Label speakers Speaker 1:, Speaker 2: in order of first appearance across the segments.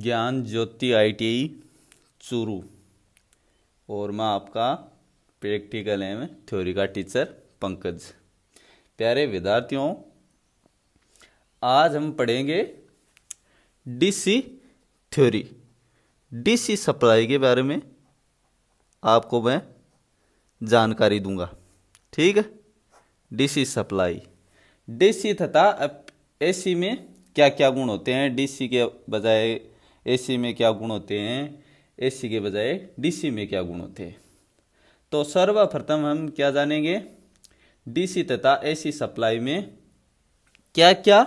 Speaker 1: ज्ञान ज्योति आईटीआई चूरू और मैं आपका प्रैक्टिकल एम थ्योरी का टीचर पंकज प्यारे विद्यार्थियों आज हम पढ़ेंगे डीसी थ्योरी डीसी सप्लाई के बारे में आपको मैं जानकारी दूंगा ठीक है डीसी सप्लाई डीसी तथा एसी में क्या क्या गुण होते हैं डीसी के बजाय एसी में क्या गुण होते हैं एसी के बजाय डीसी में क्या गुण होते हैं तो सर्वप्रथम हम क्या जानेंगे डीसी तथा एसी सप्लाई में क्या क्या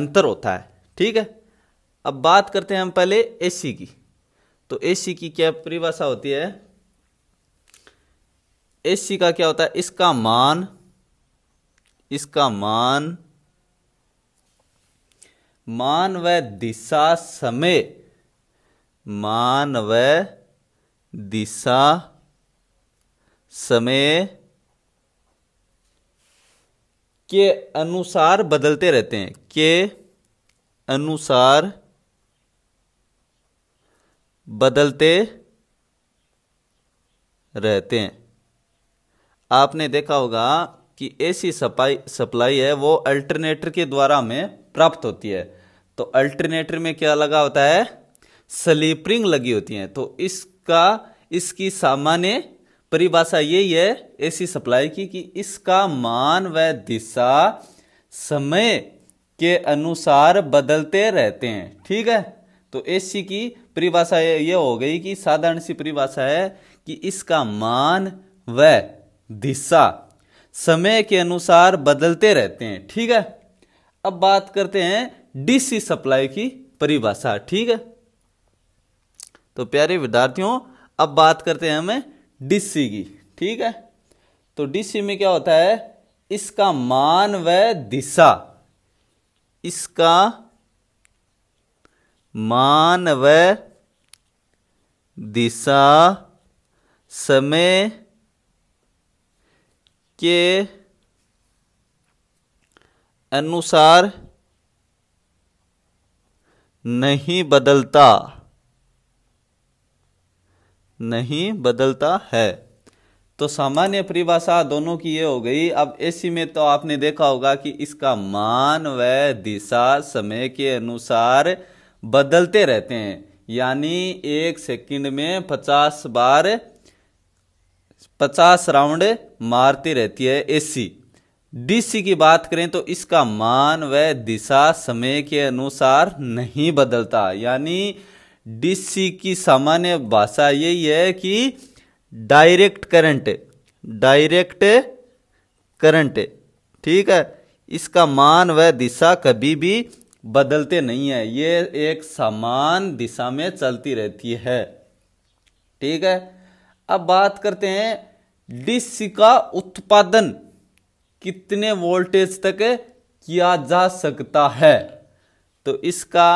Speaker 1: अंतर होता है ठीक है अब बात करते हैं हम पहले एसी की तो एसी की क्या परिभाषा होती है एसी का क्या होता है इसका मान इसका मान मान व दिशा समय मान व दिशा समय के अनुसार बदलते रहते हैं के अनुसार बदलते रहते हैं आपने देखा होगा कि ऐसी सप्लाई सप्लाई है वो अल्टरनेटर के द्वारा हमें प्राप्त होती है तो अल्टरनेटर में क्या लगा होता है स्लीपरिंग लगी होती है तो इसका इसकी सामान्य परिभाषा यही है एसी सप्लाई की कि इसका मान व दिशा समय के अनुसार बदलते रहते हैं ठीक है तो एसी की परिभाषा ये हो गई कि साधारण सी परिभाषा है कि इसका मान व दिशा समय के अनुसार बदलते रहते हैं ठीक है अब बात करते हैं डीसी सप्लाई की परिभाषा ठीक है तो प्यारे विद्यार्थियों अब बात करते हैं हमें डीसी की ठीक है तो डीसी में क्या होता है इसका मान व दिशा इसका मान व दिशा समय के अनुसार नहीं बदलता नहीं बदलता है तो सामान्य परिभाषा दोनों की ये हो गई अब ऐसी में तो आपने देखा होगा कि इसका मान व दिशा समय के अनुसार बदलते रहते हैं यानी एक सेकंड में पचास बार पचास राउंड मारती रहती है एसी डीसी की बात करें तो इसका मान व दिशा समय के अनुसार नहीं बदलता यानी डीसी की सामान्य भाषा यही है कि डायरेक्ट करंट डायरेक्ट करंट ठीक है इसका मान व दिशा कभी भी बदलते नहीं है ये एक समान दिशा में चलती रहती है ठीक है अब बात करते हैं डीसी का उत्पादन कितने वोल्टेज तक किया जा सकता है तो इसका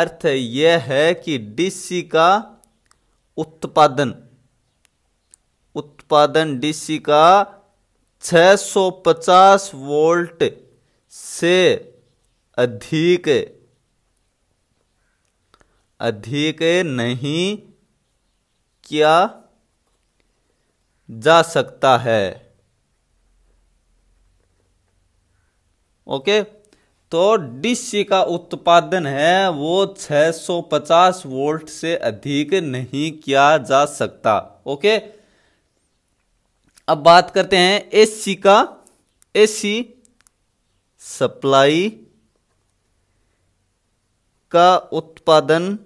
Speaker 1: अर्थ यह है कि डीसी का उत्पादन उत्पादन डीसी का 650 वोल्ट से अधिक अधिक नहीं किया जा सकता है ओके तो डीसी का उत्पादन है वो 650 वोल्ट से अधिक नहीं किया जा सकता ओके अब बात करते हैं एसी का एसी सप्लाई का उत्पादन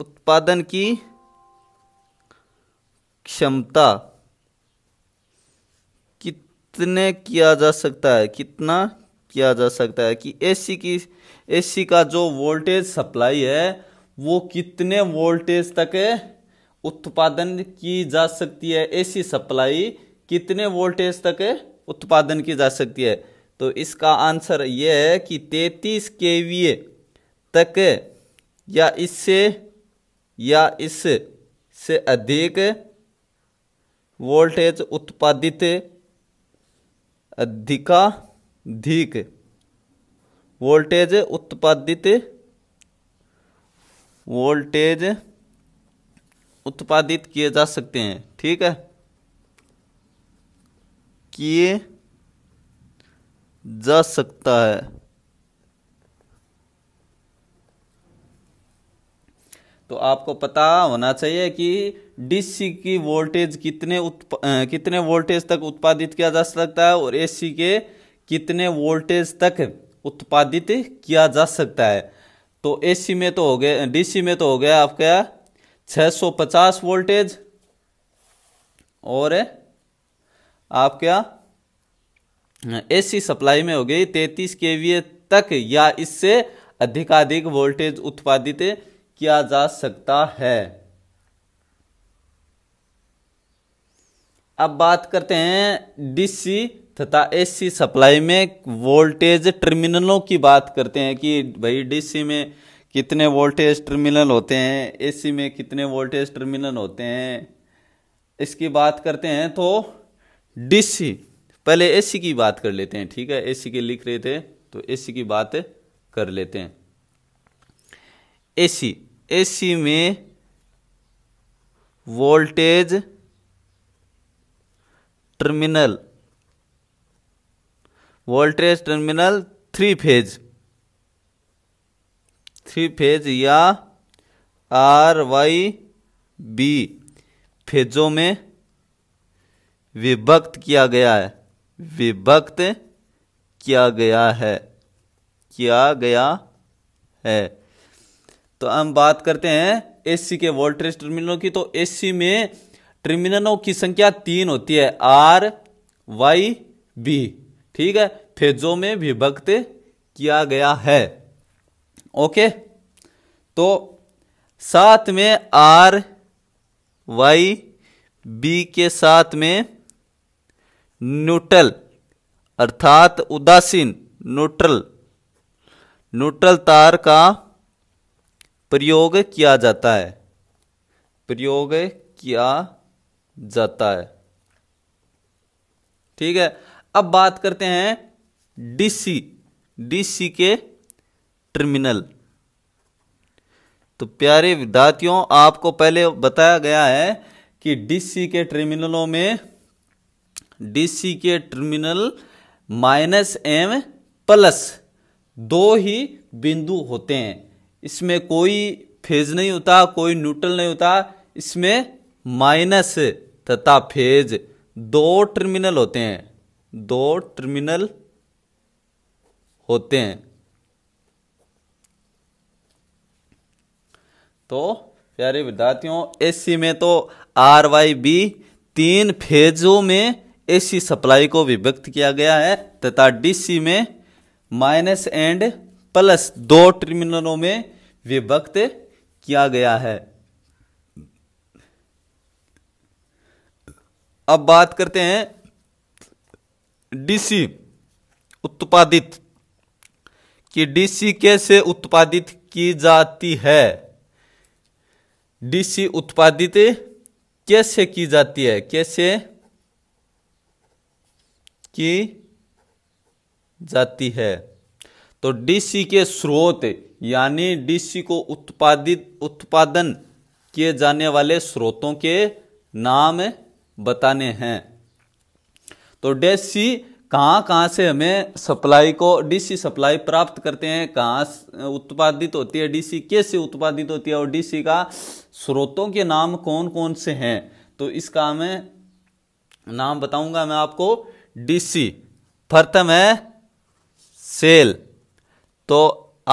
Speaker 1: उत्पादन की क्षमता कितने किया जा सकता है कितना किया जा सकता है कि एसी की एसी का जो वोल्टेज सप्लाई है वो कितने वोल्टेज तक उत्पादन की जा सकती है एसी सप्लाई कितने वोल्टेज तक उत्पादन की जा सकती है तो इसका आंसर ये है कि 33 के तक या इससे या इससे अधिक वोल्टेज उत्पादित अधिकाधिक वोल्टेज उत्पादित वोल्टेज उत्पादित किए जा सकते हैं ठीक है किए जा सकता है तो आपको पता होना चाहिए कि डीसी की वोल्टेज कितने कितने वोल्टेज तक उत्पादित किया जा सकता है और एसी के कितने वोल्टेज तक उत्पादित किया जा सकता है तो एसी में तो हो गया डीसी में तो हो गया आपका 650 वोल्टेज और आपका एसी सप्लाई में हो गई 33 के तक या इससे अधिकाधिक वोल्टेज उत्पादित किया जा सकता है अब बात करते हैं डीसी तथा एसी सप्लाई में वोल्टेज टर्मिनलों की बात करते हैं कि भाई डीसी में कितने वोल्टेज टर्मिनल होते हैं एसी में कितने वोल्टेज टर्मिनल होते हैं इसकी बात करते हैं तो डीसी पहले एसी की बात कर लेते हैं ठीक है एसी के लिख रहे थे तो एसी की बात कर लेते हैं एसी एसी में voltage terminal voltage terminal three phase three phase या आर वाई बी फेजों में विभक्त किया गया है विभक्त किया गया है किया गया है तो हम बात करते हैं एसी के वोल्टेज टर्मिनलों की तो एसी में टर्मिनलों की संख्या तीन होती है आर वाई बी ठीक है फेजों में विभक्त किया गया है ओके तो साथ में आर वाई बी के साथ में न्यूट्रल अर्थात उदासीन न्यूट्रल न्यूट्रल तार का प्रयोग किया जाता है प्रयोग किया जाता है ठीक है अब बात करते हैं डीसी डीसी के टर्मिनल तो प्यारे विद्यार्थियों आपको पहले बताया गया है कि डीसी के टर्मिनलों में डीसी के टर्मिनल माइनस एम प्लस दो ही बिंदु होते हैं इसमें कोई फेज नहीं होता कोई न्यूट्रल नहीं होता इसमें माइनस तथा फेज दो टर्मिनल होते हैं दो टर्मिनल होते हैं तो प्यारे विद्यार्थियों एसी में तो आर वाई बी तीन फेजों में एसी सप्लाई को विभक्त किया गया है तथा डीसी में माइनस एंड प्लस दो टर्मिनलों में विभक्त किया गया है अब बात करते हैं डीसी उत्पादित कि डीसी कैसे उत्पादित की जाती है डीसी उत्पादित कैसे की जाती है कैसे की जाती है तो डीसी के स्रोत यानी डीसी को उत्पादित उत्पादन किए जाने वाले स्रोतों के नाम बताने हैं तो डीसी कहाँ कहाँ से हमें सप्लाई को डीसी सप्लाई प्राप्त करते हैं कहाँ उत्पादित होती है डीसी कैसे उत्पादित होती है और डीसी का स्रोतों के नाम कौन कौन से हैं तो इसका मैं नाम बताऊंगा मैं आपको डीसी प्रथम है सेल तो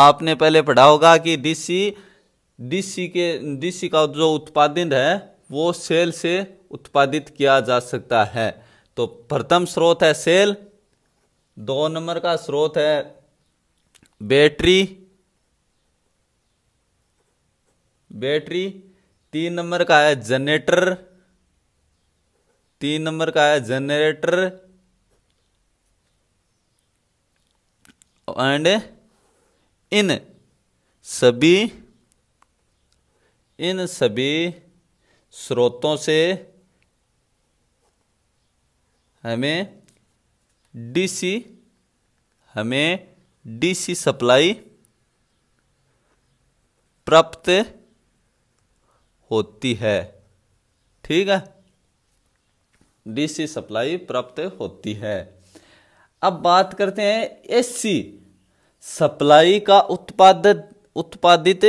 Speaker 1: आपने पहले पढ़ा होगा कि डीसी डीसी के डीसी का जो उत्पादन है वो सेल से उत्पादित किया जा सकता है तो प्रथम स्रोत है सेल दो नंबर का स्रोत है बैटरी बैटरी तीन नंबर का है जनरेटर तीन नंबर का है जनरेटर एंड इन सभी इन सभी स्रोतों से हमें डीसी हमें डीसी सप्लाई प्राप्त होती है ठीक है डीसी सप्लाई प्राप्त होती है अब बात करते हैं एसी सप्लाई का उत्पादित उत्पादित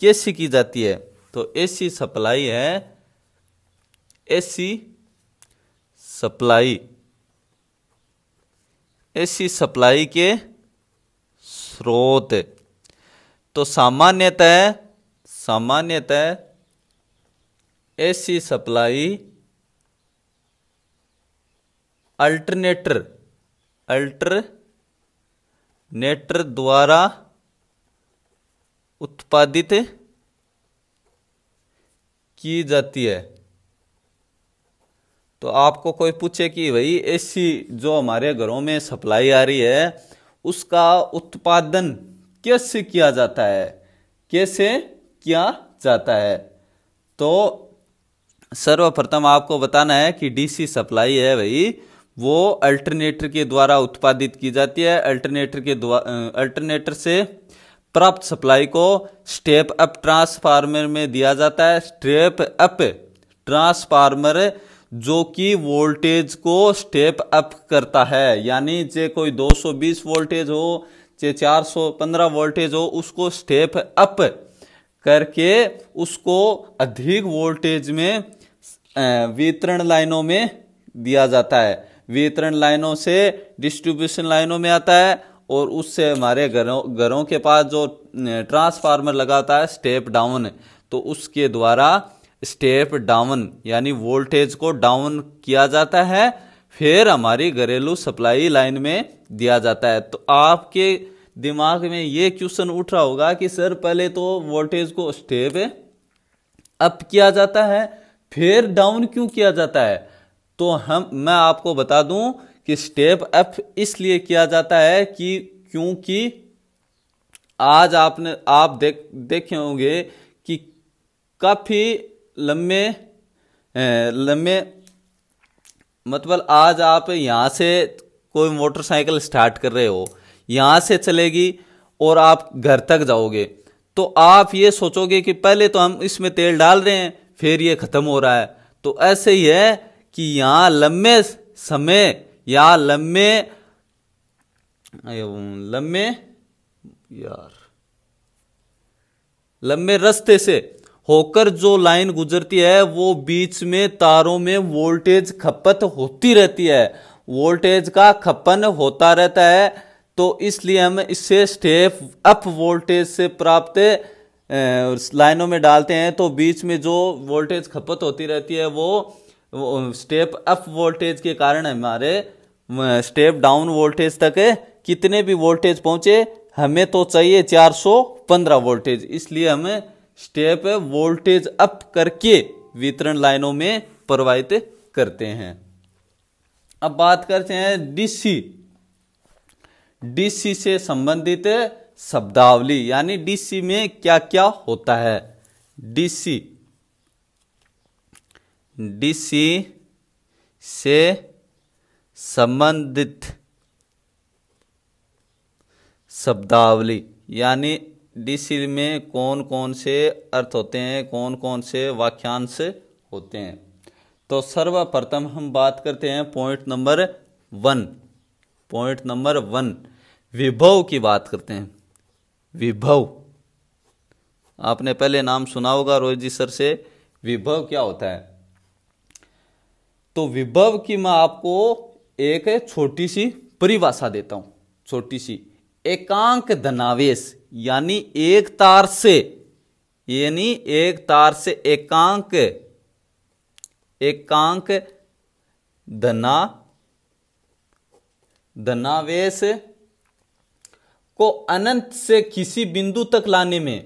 Speaker 1: कैसी की जाती है तो ऐसी सप्लाई है ऐसी सप्लाई ऐसी सप्लाई के स्रोत तो सामान्यतः सामान्यतः ऐसी सप्लाई अल्टरनेटर अल्टर नेटर द्वारा उत्पादित की जाती है तो आपको कोई पूछे कि भाई ऐसी जो हमारे घरों में सप्लाई आ रही है उसका उत्पादन कैसे किया जाता है कैसे किया जाता है तो सर्वप्रथम आपको बताना है कि डीसी सप्लाई है भाई वो अल्टरनेटर के द्वारा उत्पादित की जाती है अल्टरनेटर के द्वारा अल्टरनेटर से प्राप्त सप्लाई को स्टेप अप ट्रांसफार्मर में दिया जाता है स्टेप अप ट्रांसफार्मर जो कि वोल्टेज को स्टेप अप करता है यानी जे कोई 220 वोल्टेज हो चाहे 415 वोल्टेज हो उसको स्टेप अप करके उसको अधिक वोल्टेज में वितरण लाइनों में दिया जाता है वितरण लाइनों से डिस्ट्रीब्यूशन लाइनों में आता है और उससे हमारे घरों घरों के पास जो ट्रांसफार्मर लगाता है स्टेप डाउन तो उसके द्वारा स्टेप डाउन यानी वोल्टेज को डाउन किया जाता है फिर हमारी घरेलू सप्लाई लाइन में दिया जाता है तो आपके दिमाग में ये क्वेश्चन उठ रहा होगा कि सर पहले तो वोल्टेज को स्टेप अप किया जाता है फिर डाउन क्यों किया जाता है तो हम मैं आपको बता दूं कि स्टेप एफ इसलिए किया जाता है कि क्योंकि आज आपने आप देख देखे होंगे कि काफ़ी लंबे लम्बे मतलब आज आप यहां से कोई मोटरसाइकिल स्टार्ट कर रहे हो यहां से चलेगी और आप घर तक जाओगे तो आप ये सोचोगे कि पहले तो हम इसमें तेल डाल रहे हैं फिर ये ख़त्म हो रहा है तो ऐसे ही है कि यहाँ लम्बे समय या लम्बे लम्बे यार लम्बे रास्ते से होकर जो लाइन गुजरती है वो बीच में तारों में वोल्टेज खपत होती रहती है वोल्टेज का खपन होता रहता है तो इसलिए हम इससे स्टेप अप वोल्टेज से प्राप्त लाइनों में डालते हैं तो बीच में जो वोल्टेज खपत होती रहती है वो स्टेप अप वोल्टेज के कारण हमारे स्टेप डाउन वोल्टेज तक कितने भी वोल्टेज पहुंचे हमें तो चाहिए 415 वोल्टेज इसलिए हमें स्टेप वोल्टेज अप करके वितरण लाइनों में प्रवाहित करते हैं अब बात करते हैं डीसी डीसी से संबंधित शब्दावली यानी डीसी में क्या क्या होता है डीसी डीसी से संबंधित शब्दावली यानी डीसी में कौन कौन से अर्थ होते हैं कौन कौन से वाक्यांश होते हैं तो सर्वप्रथम हम बात करते हैं point number one point number one विभव की बात करते हैं विभव आपने पहले नाम सुना होगा रोहित जी सर से विभव क्या होता है तो विभव की मैं आपको एक छोटी सी परिभाषा देता हूं छोटी सी एकांक धनावेश यानी एक तार से यानी एक तार से एकांक एकांक धना धनावेश को अनंत से किसी बिंदु तक लाने में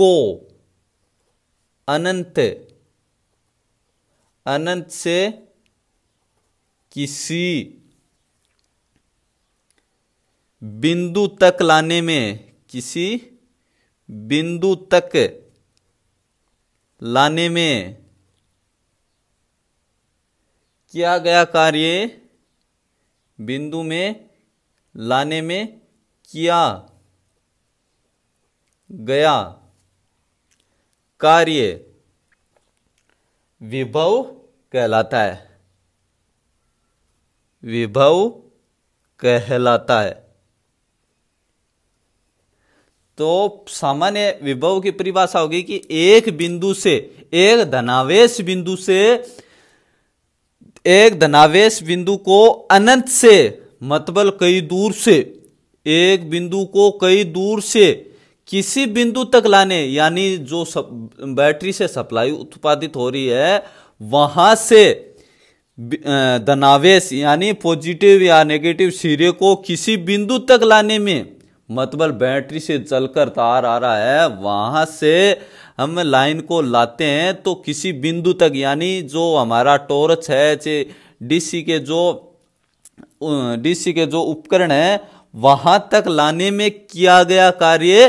Speaker 1: को अनंत अनंत से किसी बिंदु तक लाने में किसी बिंदु तक लाने में किया गया कार्य बिंदु में लाने में किया गया कार्य विभव कहलाता है विभव कहलाता है तो सामान्य विभव की परिभाषा होगी कि एक बिंदु से एक धनावेश बिंदु से एक धनावेश बिंदु को अनंत से मतबल कई दूर से एक बिंदु को कई दूर से किसी बिंदु तक लाने यानी जो सब, बैटरी से सप्लाई उत्पादित हो रही है वहां से धनावेश यानी पॉजिटिव या नेगेटिव सिरे को किसी बिंदु तक लाने में मतलब बैटरी से चलकर तार आ रहा है वहाँ से हम लाइन को लाते हैं तो किसी बिंदु तक यानी जो हमारा टॉर्च है जे डीसी के जो डीसी के जो उपकरण है वहाँ तक लाने में किया गया कार्य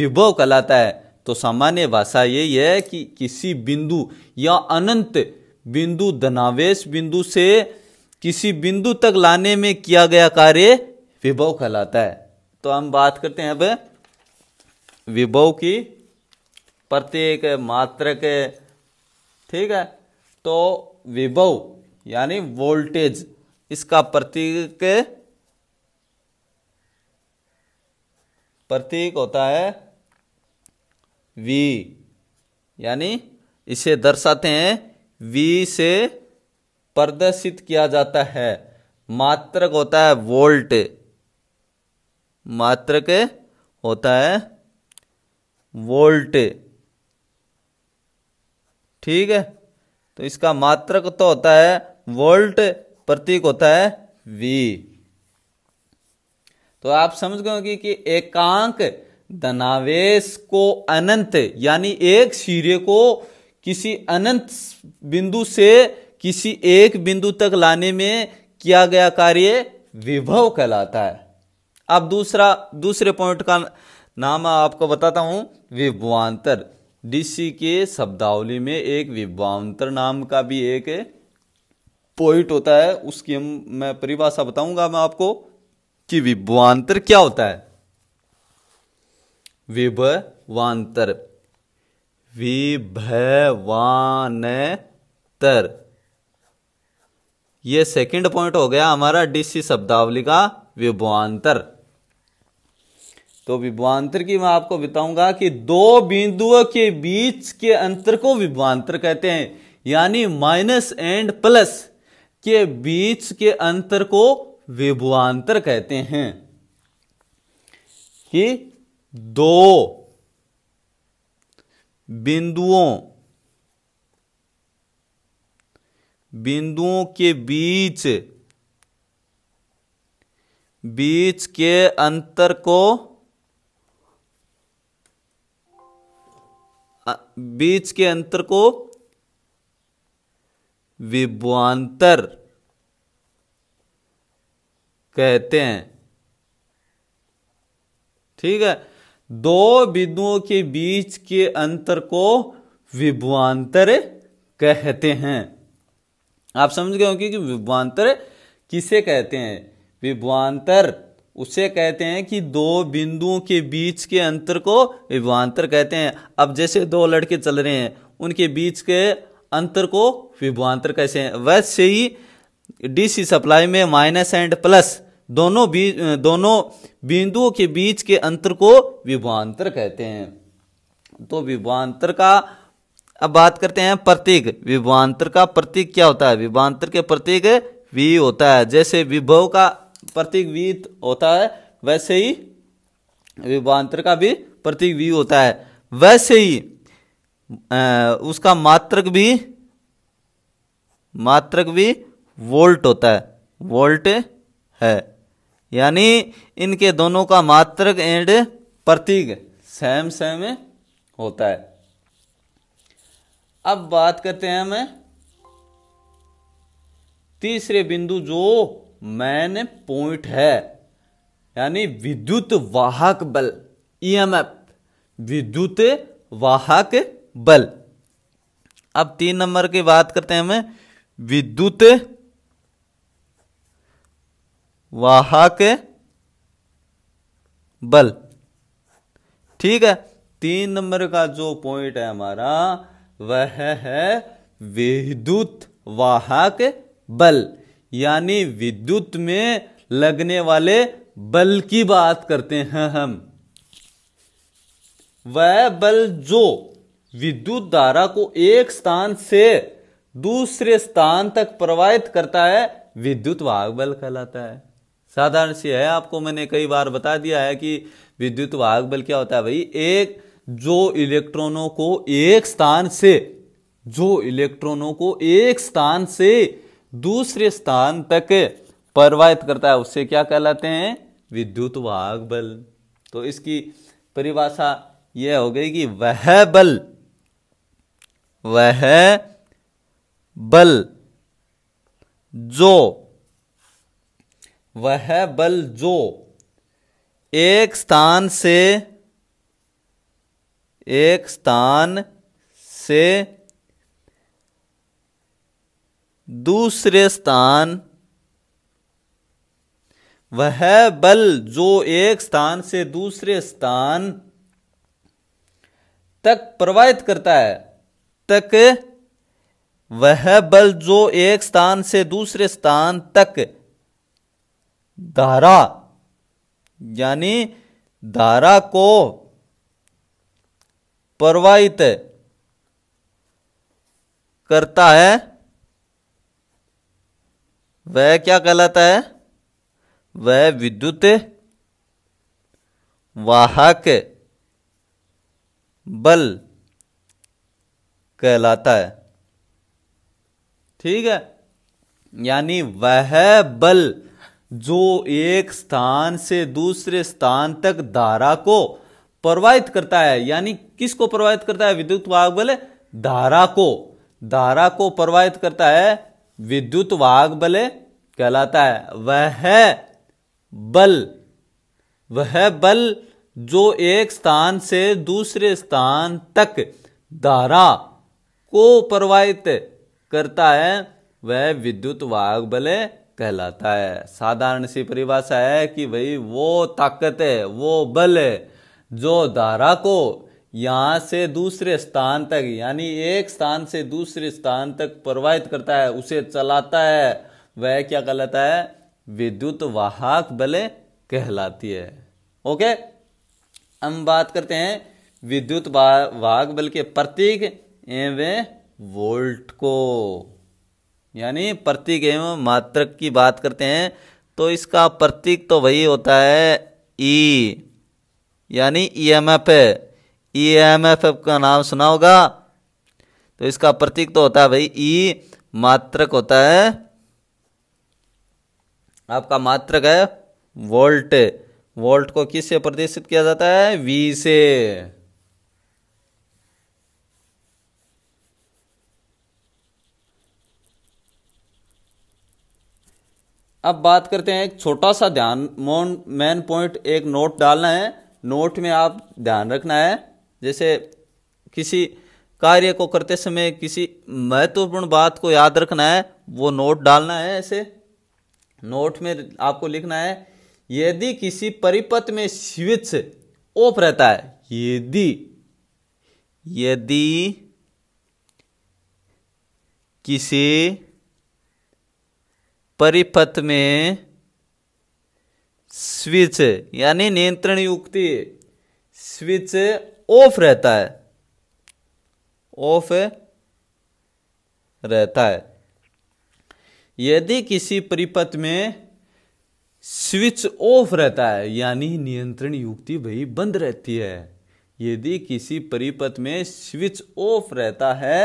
Speaker 1: विभव कहलाता है तो सामान्य भाषा यही है कि किसी बिंदु या अनंत बिंदु धनावेश बिंदु से किसी बिंदु तक लाने में किया गया कार्य विभव कहलाता है तो हम बात करते हैं अब विभव की प्रत्येक मात्रक ठीक है तो विभव यानी वोल्टेज इसका प्रतीक प्रतीक होता है वी यानी इसे दर्शाते हैं वी से प्रदर्शित किया जाता है मात्रक होता है वोल्ट मात्रक होता है वोल्ट ठीक है तो इसका मात्रक तो होता है वोल्ट प्रतीक होता है वी तो आप समझ गए कि, कि एकांक धनावेश को अनंत यानी एक सिरे को किसी अनंत बिंदु से किसी एक बिंदु तक लाने में किया गया कार्य विभव कहलाता है अब दूसरा दूसरे पॉइंट का नाम आपको बताता हूं विभवांतर डीसी के शब्दावली में एक विभवांतर नाम का भी एक पॉइंट होता है उसकी हम मैं परिभाषा बताऊंगा मैं आपको कि विभवांतर क्या होता है विभवांतर विभवान्तर ये सेकंड पॉइंट हो गया हमारा डीसी शब्दावली का विभवान्तर तो विभवान्तर की मैं आपको बताऊंगा कि दो बिंदुओं के बीच के अंतर को विभवान्तर कहते हैं यानी माइनस एंड प्लस के बीच के अंतर को विभवान्तर कहते हैं कि दो बिंदुओं बिंदुओं के बीच बीच के अंतर को बीच के अंतर को विभवांतर कहते हैं ठीक है दो बिंदुओं के बीच के अंतर को विभवांतर कहते हैं आप समझ गए होंगे कि विभवांतर किसे कहते हैं विभवांतर उसे कहते हैं कि दो बिंदुओं के बीच के अंतर को विभवांतर कहते हैं अब जैसे दो लड़के चल रहे हैं उनके बीच के अंतर को विभवांतर कैसे हैं वैसे ही डीसी सप्लाई में माइनस एंड प्लस दोनों बी दोनों बिंदुओं के बीच के अंतर को विभवांतर कहते हैं तो विभवांतर का अब बात करते हैं प्रतीक विभवान्तर का प्रतीक क्या होता है विभवांतर के प्रतीक वी होता है जैसे विभव का प्रतीक वी होता है वैसे ही विभवांतर का भी प्रतीक वी होता है वैसे ही आ, उसका मात्रक भी मात्रक भी वोल्ट होता है वोल्ट है यानी इनके दोनों का मात्रक एंड प्रतीक सेम सेम होता है अब बात करते हैं हमें तीसरे बिंदु जो मैन पॉइंट है यानी विद्युत वाहक बल ईएमएफ e विद्युत वाहक बल अब तीन नंबर की बात करते हैं हमें विद्युत वाहक बल ठीक है तीन नंबर का जो पॉइंट है हमारा वह है विद्युत वाहक बल यानी विद्युत में लगने वाले बल की बात करते हैं हम वह बल जो विद्युत धारा को एक स्थान से दूसरे स्थान तक प्रवाहित करता है विद्युत वाहक बल कहलाता है साधारण सी है आपको मैंने कई बार बता दिया है कि विद्युत वाहक बल क्या होता है भाई एक जो इलेक्ट्रॉनों को एक स्थान से जो इलेक्ट्रॉनों को एक स्थान से दूसरे स्थान तक प्रवाहित करता है उससे क्या कहलाते हैं विद्युत वाहक बल तो इसकी परिभाषा यह हो गई कि वह बल वह बल जो वह बल जो एक स्थान से एक स्थान से दूसरे स्थान वह बल जो एक स्थान से दूसरे स्थान तक प्रवाहित करता है तक वह बल जो एक स्थान से दूसरे स्थान तक धारा यानी धारा को प्रवाहित करता है वह क्या कहलाता है वह विद्युत वाहक बल कहलाता है ठीक है यानी वह बल जो एक स्थान से दूसरे स्थान तक धारा को प्रवाहित करता है यानी किसको प्रवाहित करता है विद्युत वाहक बल धारा को धारा को प्रवाहित करता है विद्युत वाहक बल कहलाता है वह बल वह बल जो एक स्थान से दूसरे स्थान तक धारा को प्रवाहित करता है वह विद्युत वाहक बल कहलाता है साधारण सी परिभाषा है कि भाई वो ताकत है वो बल है जो धारा को यहाँ से दूसरे स्थान तक यानी एक स्थान से दूसरे स्थान तक प्रवाहित करता है उसे चलाता है वह क्या कहलाता है विद्युत वाहक बल कहलाती है ओके हम बात करते हैं विद्युत वाहक बल के प्रतीक एवं वोल्ट को यानी प्रतीक एवं मात्रक की बात करते हैं तो इसका प्रतीक तो वही होता है ई यानी E M F E M F का नाम सुना होगा तो इसका प्रतीक तो होता है भाई ई मात्रक होता है आपका मात्रक है वोल्ट वोल्ट को किससे प्रदर्शित किया जाता है वी से अब बात करते हैं एक छोटा सा ध्यान मोन मेन पॉइंट एक नोट डालना है नोट में आप ध्यान रखना है जैसे किसी कार्य को करते समय किसी महत्वपूर्ण बात को याद रखना है वो नोट डालना है ऐसे नोट में आपको लिखना है यदि किसी परिपथ में स्विच ऑफ रहता है यदि यदि किसी परिपथ में स्विच यानी नियंत्रण युक्ति स्विच ऑफ रहता है ऑफ रहता है यदि किसी परिपथ में स्विच ऑफ रहता है यानी नियंत्रण युक्ति भाई बंद रहती है यदि किसी परिपथ में स्विच ऑफ रहता है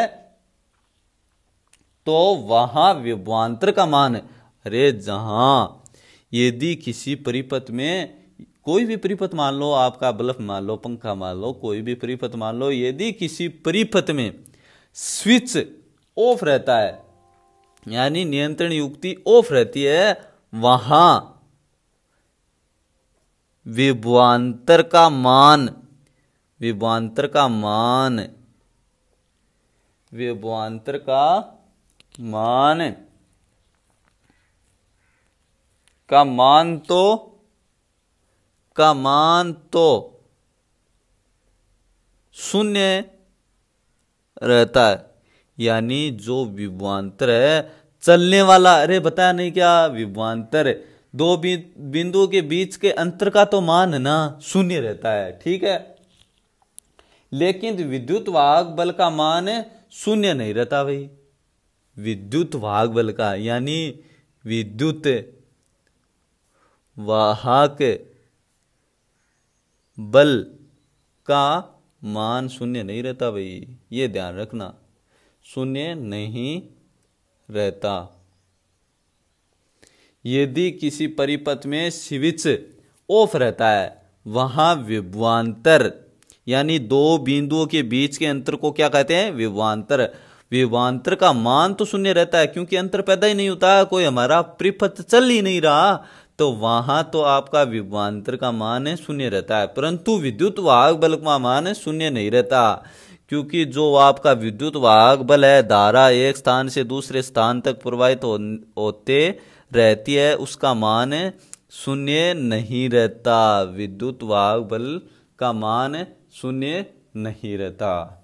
Speaker 1: तो वहां विभवांतर का मान अरे जहाँ यदि किसी परिपथ में कोई भी परिपथ मान लो आपका बल्ब मान लो पंखा मान लो कोई भी परिपथ मान लो यदि किसी परिपथ में स्विच ऑफ रहता है यानी नियंत्रण युक्ति ऑफ रहती है वहां विभवान्तर का मान विभवान्तर का मान विभवान्तर का मान का मान तो का मान तो शून्य रहता है यानी जो विभवान्तर है चलने वाला अरे बताया नहीं क्या विभवान्तर दो बिंदुओं के बीच के अंतर का तो मान ना शून्य रहता है ठीक है लेकिन विद्युत वाहक बल का मान शून्य नहीं रहता भाई विद्युत वाहक बल का यानी विद्युत वाहक बल का मान शून्य नहीं रहता भाई ये ध्यान रखना शून्य नहीं रहता यदि किसी परिपथ में स्विच ऑफ रहता है वहां विभवान्तर यानी दो बिंदुओं के बीच के अंतर को क्या कहते हैं विभवान्तर विभवान्तर का मान तो शून्य रहता है क्योंकि अंतर पैदा ही नहीं होता कोई हमारा परिपथ चल ही नहीं रहा तो वहां तो आपका विभवान्तर का मान है शून्य रहता है परंतु विद्युत वाहक बल का मान है शून्य नहीं रहता क्योंकि जो आपका विद्युत वाहक बल है धारा एक स्थान से दूसरे स्थान तक प्रवाहित होते रहती है उसका मान शून्य नहीं रहता विद्युत वाहक बल का मान शून्य नहीं रहता